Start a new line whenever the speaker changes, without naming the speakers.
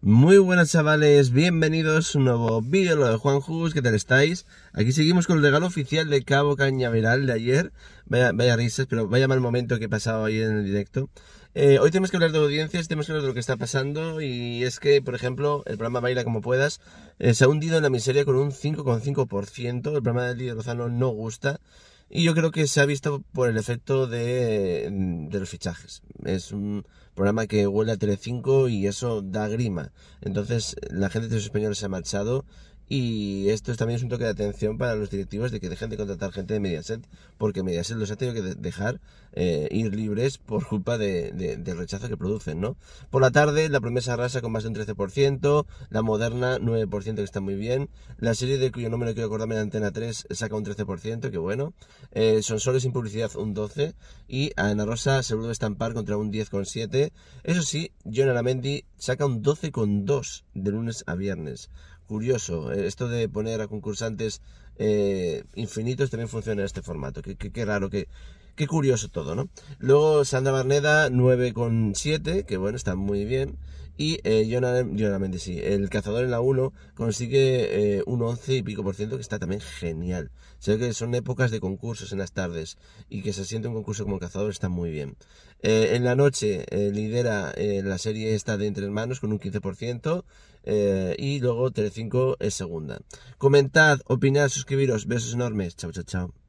Muy buenas chavales, bienvenidos a un nuevo vídeo, lo de Juan Jus, ¿qué tal estáis? Aquí seguimos con el regalo oficial de Cabo Cañaveral de ayer, vaya, risas, pero vaya mal momento que he pasado ayer en el directo. Eh, hoy tenemos que hablar de audiencias, tenemos que hablar de lo que está pasando y es que, por ejemplo, el programa Baila como puedas eh, se ha hundido en la miseria con un 5,5%, el programa de Lidia Lozano no gusta. Y yo creo que se ha visto por el efecto mm, de, los fichajes. Es un programa que huele a Telecinco y eso da grima. Entonces la gente de los españoles se ha marchado y esto también es un toque de atención para los directivos de que dejen de contratar gente de Mediaset, porque Mediaset los ha tenido que dejar eh, ir libres por culpa de, del rechazo que producen, ¿no? Por la tarde, la promesa rasa con más de un 13%, la moderna 9%, que está muy bien, la serie de cuyo nombre no quiero acordarme, la Antena 3, saca un 13%, que bueno, eh, Son Soles sin publicidad un 12%, y Ana Rosa se vuelve a estampar contra un 10,7%. Eso sí, John Aramendi saca un 12,2% de lunes a viernes curioso eh, esto de poner a concursantes eh, infinitos también funciona en este formato. que raro, qué, curioso todo, ¿no? Luego Sandra Barneda 9,7, que bueno, está muy bien. Y eh, Jonathan, sí, el cazador en la 1 consigue eh, un 11 y pico por ciento, que está también genial. Sé que son épocas de concursos en las tardes y que se siente un concurso como cazador está muy bien. Eh, en la noche lidera la serie esta de Entre manos con un 15% y luego 35 es segunda. Comentad, opinad, sus suscribiros. Besos enormes. Chao, chao, chao.